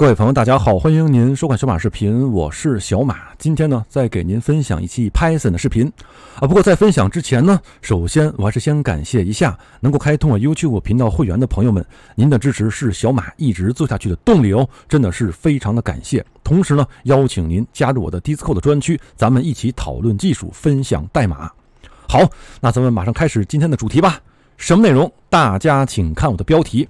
各位朋友，大家好，欢迎您收看小马视频，我是小马。今天呢，再给您分享一期 Python 的视频啊。不过在分享之前呢，首先我还是先感谢一下能够开通我 YouTube 频道会员的朋友们，您的支持是小马一直做下去的动力哦，真的是非常的感谢。同时呢，邀请您加入我的 Discord 的专区，咱们一起讨论技术，分享代码。好，那咱们马上开始今天的主题吧。什么内容？大家请看我的标题。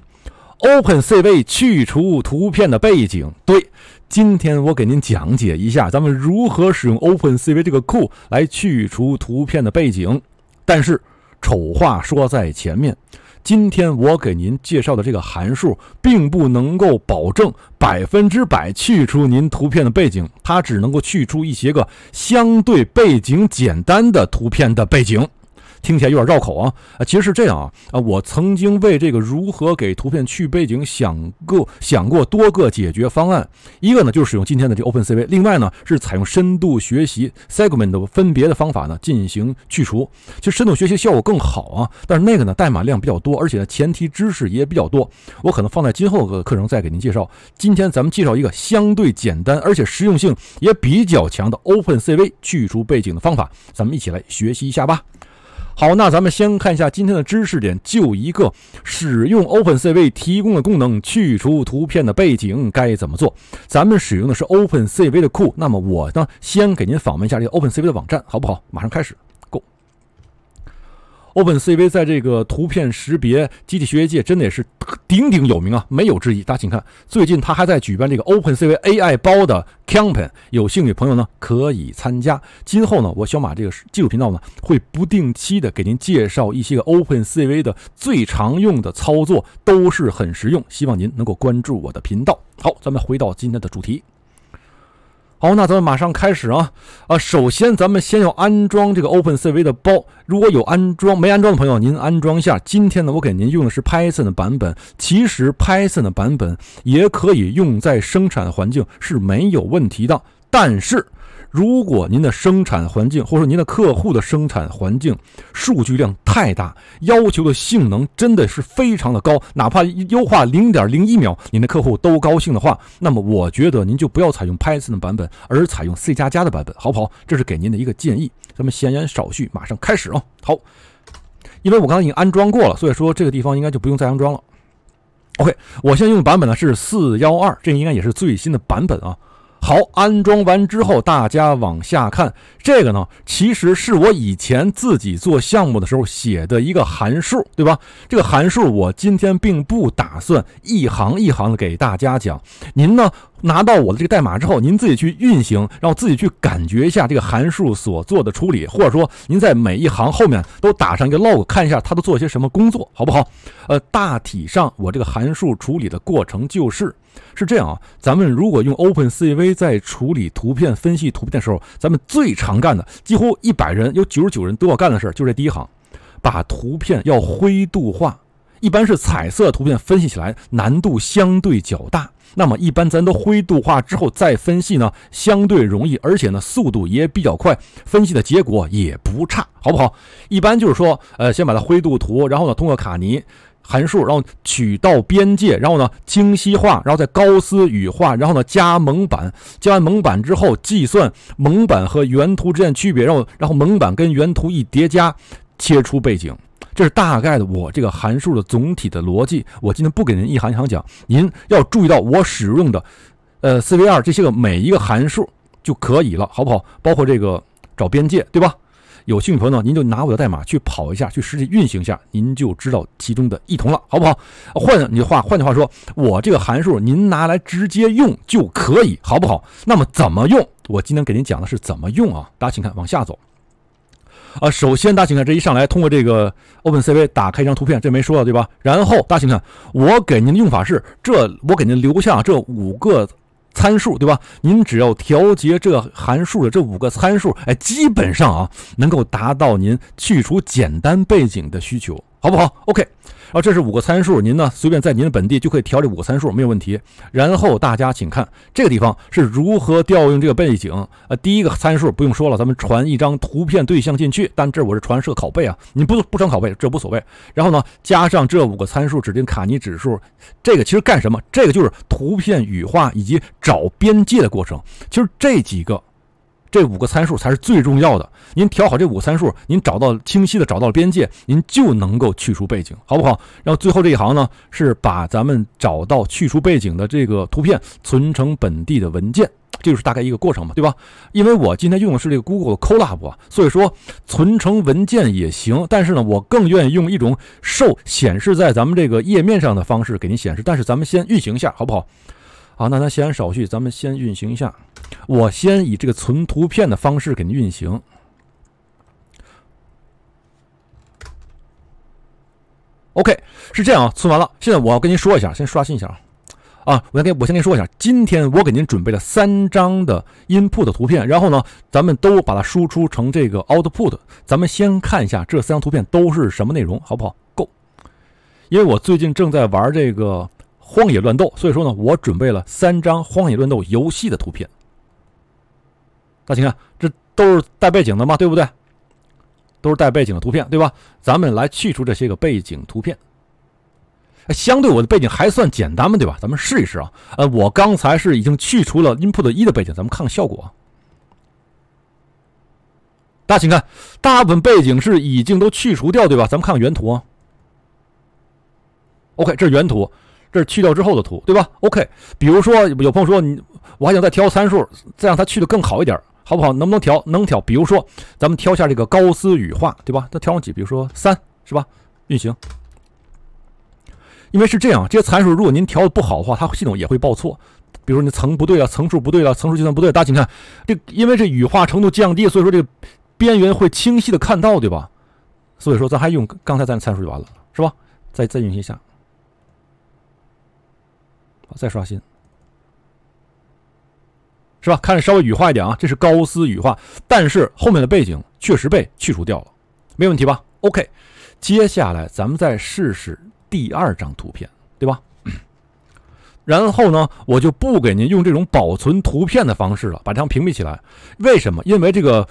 OpenCV 去除图片的背景。对，今天我给您讲解一下，咱们如何使用 OpenCV 这个库来去除图片的背景。但是丑话说在前面，今天我给您介绍的这个函数，并不能够保证百分之百去除您图片的背景，它只能够去除一些个相对背景简单的图片的背景。听起来有点绕口啊啊，其实是这样啊啊，我曾经为这个如何给图片去背景想过想过多个解决方案，一个呢就是使用今天的这 OpenCV，另外呢是采用深度学习 segment 分别的方法呢进行去除，其实深度学习效果更好啊，但是那个呢代码量比较多，而且呢前提知识也比较多，我可能放在今后的课程再给您介绍。今天咱们介绍一个相对简单而且实用性也比较强的 OpenCV 去除背景的方法，咱们一起来学习一下吧。好，那咱们先看一下今天的知识点，就一个使用 OpenCV 提供的功能去除图片的背景该怎么做。咱们使用的是 OpenCV 的库，那么我呢先给您访问一下这个 OpenCV 的网站，好不好？马上开始。OpenCV 在这个图片识别机器学习界真的也是鼎鼎有名啊，没有之一。大家请看，最近他还在举办这个 OpenCV AI 包的 Campaign，有兴趣朋友呢可以参加。今后呢，我小马这个技术频道呢会不定期的给您介绍一些个 OpenCV 的最常用的操作，都是很实用。希望您能够关注我的频道。好，咱们回到今天的主题。好，那咱们马上开始啊啊！首先，咱们先要安装这个 OpenCV 的包。如果有安装没安装的朋友，您安装一下。今天呢，我给您用的是 Python 的版本。其实 Python 的版本也可以用在生产环境是没有问题的，但是。如果您的生产环境，或者说您的客户的生产环境数据量太大，要求的性能真的是非常的高，哪怕优化零点零一秒，您的客户都高兴的话，那么我觉得您就不要采用 Python 的版本，而采用 C 加加的版本，好不好？这是给您的一个建议。咱们闲言少叙，马上开始啊。好，因为我刚才已经安装过了，所以说这个地方应该就不用再安装了。OK，我现在用的版本呢是四幺二，这应该也是最新的版本啊。好，安装完之后，大家往下看，这个呢，其实是我以前自己做项目的时候写的一个函数，对吧？这个函数我今天并不打算一行一行的给大家讲，您呢？拿到我的这个代码之后，您自己去运行，然后自己去感觉一下这个函数所做的处理，或者说您在每一行后面都打上一个 log，看一下它都做些什么工作，好不好？呃，大体上我这个函数处理的过程就是是这样啊。咱们如果用 OpenCV 在处理图片、分析图片的时候，咱们最常干的，几乎一百人有九十九人都要干的事，就是第一行，把图片要灰度化。一般是彩色图片分析起来难度相对较大，那么一般咱都灰度化之后再分析呢，相对容易，而且呢速度也比较快，分析的结果也不差，好不好？一般就是说，呃，先把它灰度图，然后呢通过卡尼函数，然后取到边界，然后呢精细化，然后再高斯羽化，然后呢加蒙版，加完蒙版之后计算蒙版和原图之间的区别，然后然后蒙版跟原图一叠加，切出背景。这是大概的，我这个函数的总体的逻辑，我今天不给您一行一行讲，您要注意到我使用的，呃，四 v 二这些个每一个函数就可以了，好不好？包括这个找边界，对吧？有兴趣朋友呢，您就拿我的代码去跑一下，去实际运行一下，您就知道其中的异同了，好不好？换你话，换句话说，我这个函数您拿来直接用就可以，好不好？那么怎么用？我今天给您讲的是怎么用啊？大家请看，往下走。啊，首先大家请看，这一上来通过这个 OpenCV 打开一张图片，这没说对吧？然后大家请看，我给您的用法是，这我给您留下这五个参数，对吧？您只要调节这函数的这五个参数，哎，基本上啊能够达到您去除简单背景的需求。好不好？OK，然后这是五个参数，您呢随便在您的本地就可以调这五个参数，没有问题。然后大家请看这个地方是如何调用这个背景。呃，第一个参数不用说了，咱们传一张图片对象进去，但这我是传设拷贝啊，你不不传拷贝这无所谓。然后呢，加上这五个参数，指定卡尼指数，这个其实干什么？这个就是图片羽化以及找边界的过程，其实这几个。这五个参数才是最重要的。您调好这五个参数，您找到清晰的找到了边界，您就能够去除背景，好不好？然后最后这一行呢，是把咱们找到去除背景的这个图片存成本地的文件，这就是大概一个过程嘛，对吧？因为我今天用的是这个 Google c o l a b 啊，所以说存成文件也行。但是呢，我更愿意用一种受显示在咱们这个页面上的方式给您显示。但是咱们先运行一下，好不好？好，那咱先按手续，咱们先运行一下。我先以这个存图片的方式给您运行。OK，是这样啊，存完了。现在我要跟您说一下，先刷新一下啊。啊，我先给我先跟您说一下，今天我给您准备了三张的 Input 的图片，然后呢，咱们都把它输出成这个 Output。咱们先看一下这三张图片都是什么内容，好不好？Go，因为我最近正在玩这个。荒野乱斗，所以说呢，我准备了三张荒野乱斗游戏的图片。大请看，这都是带背景的嘛，对不对？都是带背景的图片，对吧？咱们来去除这些个背景图片。相对我的背景还算简单嘛，对吧？咱们试一试啊。呃，我刚才是已经去除了 input 一的背景，咱们看看效果。大家请看，大部分背景是已经都去除掉，对吧？咱们看看原图。啊。OK，这是原图。这是去掉之后的图，对吧？OK，比如说有朋友说你，我还想再调参数，再让它去的更好一点，好不好？能不能调？能调。比如说咱们调一下这个高斯羽化，对吧？再调上几？比如说三，是吧？运行。因为是这样，这些参数如果您调的不好的话，它系统也会报错。比如你层不对了，层数不对了，层数计算不对。大家请看，这因为这羽化程度降低，所以说这个边缘会清晰的看到，对吧？所以说咱还用刚才咱的参数就完了，是吧？再再运行一下。再刷新，是吧？看着稍微羽化一点啊，这是高斯羽化，但是后面的背景确实被去除掉了，没问题吧？OK，接下来咱们再试试第二张图片，对吧？然后呢，我就不给您用这种保存图片的方式了，把这张屏蔽起来。为什么？因为这个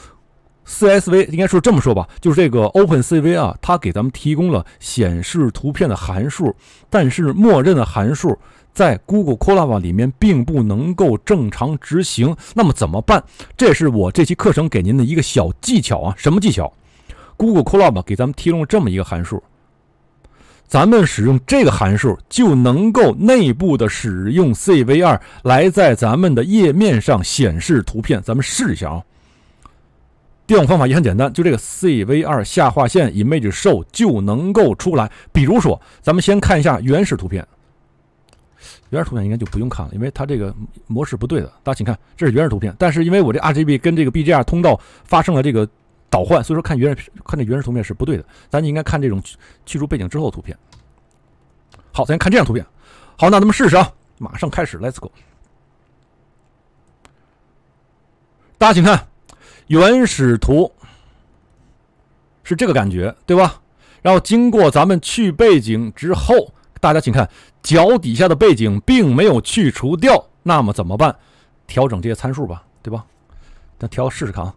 CSV 应该说这么说吧，就是这个 OpenCV 啊，它给咱们提供了显示图片的函数，但是默认的函数。在 Google Colab 里面并不能够正常执行，那么怎么办？这是我这期课程给您的一个小技巧啊！什么技巧？Google Colab 给咱们提供了这么一个函数，咱们使用这个函数就能够内部的使用 cv2 来在咱们的页面上显示图片。咱们试一下啊。调用方法也很简单，就这个 cv2 下划线 image show 就能够出来。比如说，咱们先看一下原始图片。原始图片应该就不用看了，因为它这个模式不对的。大家请看，这是原始图片，但是因为我这 RGB 跟这个 BGR 通道发生了这个倒换，所以说看原 看这原始图片是不对的。咱应该看这种去除背景之后的图片。好，咱看这张图片。好，那咱们试试啊，马上开始，Let's go。大家请看，原始图是这个感觉，对吧？然后经过咱们去背景之后。大家请看，脚底下的背景并没有去除掉。那么怎么办？调整这些参数吧，对吧？咱调试试看啊。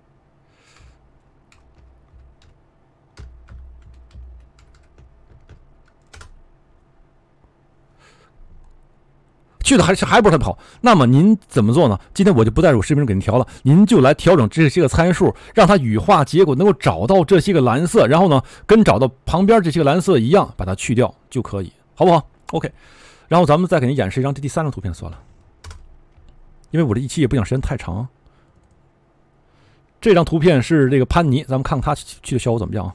去的还是还不是特别好。那么您怎么做呢？今天我就不在我视频中给您调了，您就来调整这些个参数，让它羽化结果能够找到这些个蓝色，然后呢，跟找到旁边这些个蓝色一样，把它去掉就可以。好不好？OK，然后咱们再给您演示一张第第三张图片算了，因为我这一期也不想时间太长。这张图片是这个潘妮，咱们看看他去的效果怎么样啊？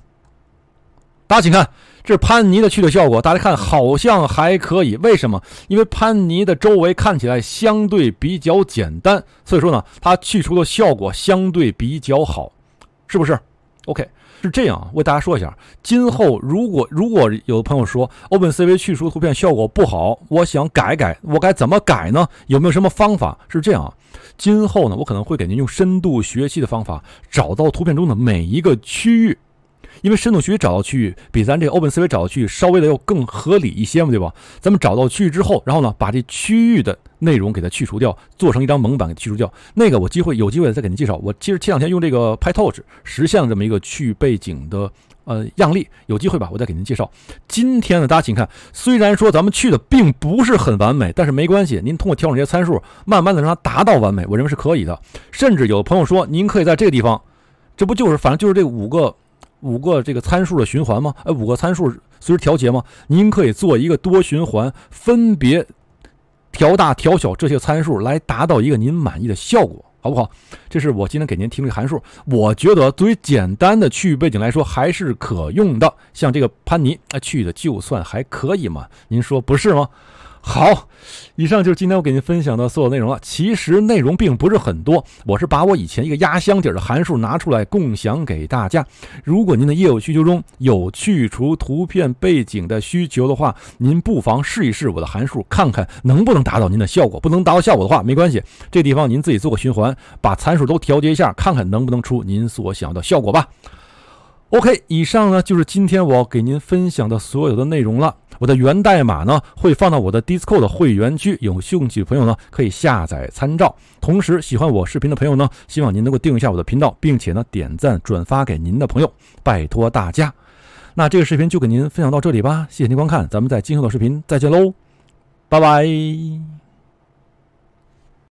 大家请看，这是潘妮的去的效果，大家看好像还可以。为什么？因为潘妮的周围看起来相对比较简单，所以说呢，它去除的效果相对比较好，是不是？OK。是这样，我为大家说一下，今后如果如果有的朋友说 OpenCV 去除图片效果不好，我想改改，我该怎么改呢？有没有什么方法？是这样啊，今后呢，我可能会给您用深度学习的方法找到图片中的每一个区域，因为深度学习找到区域比咱这 OpenCV 找到域稍微的要更合理一些嘛，对吧？咱们找到区域之后，然后呢，把这区域的。内容给它去除掉，做成一张蒙版给去除掉。那个我机会有机会再给您介绍。我其实前两天用这个拍透视实现了这么一个去背景的呃样例，有机会吧，我再给您介绍。今天呢，大家请看，虽然说咱们去的并不是很完美，但是没关系，您通过调整这些参数，慢慢的让它达到完美，我认为是可以的。甚至有朋友说，您可以在这个地方，这不就是反正就是这五个五个这个参数的循环吗？哎，五个参数随时调节吗？您可以做一个多循环，分别。调大、调小这些参数来达到一个您满意的效果，好不好？这是我今天给您听这个函数，我觉得作为简单的区域背景来说还是可用的。像这个潘尼，啊，去的就算还可以嘛，您说不是吗？好，以上就是今天我给您分享的所有内容了。其实内容并不是很多，我是把我以前一个压箱底的函数拿出来共享给大家。如果您的业务需求中有去除图片背景的需求的话，您不妨试一试我的函数，看看能不能达到您的效果。不能达到效果的话，没关系，这地方您自己做个循环，把参数都调节一下，看看能不能出您所想要的效果吧。OK，以上呢就是今天我给您分享的所有的内容了。我的源代码呢，会放到我的 Discord 会员区，有兴趣的朋友呢可以下载参照。同时，喜欢我视频的朋友呢，希望您能够订阅一下我的频道，并且呢点赞转发给您的朋友，拜托大家。那这个视频就给您分享到这里吧，谢谢您观看，咱们在今后的视频再见喽，拜拜。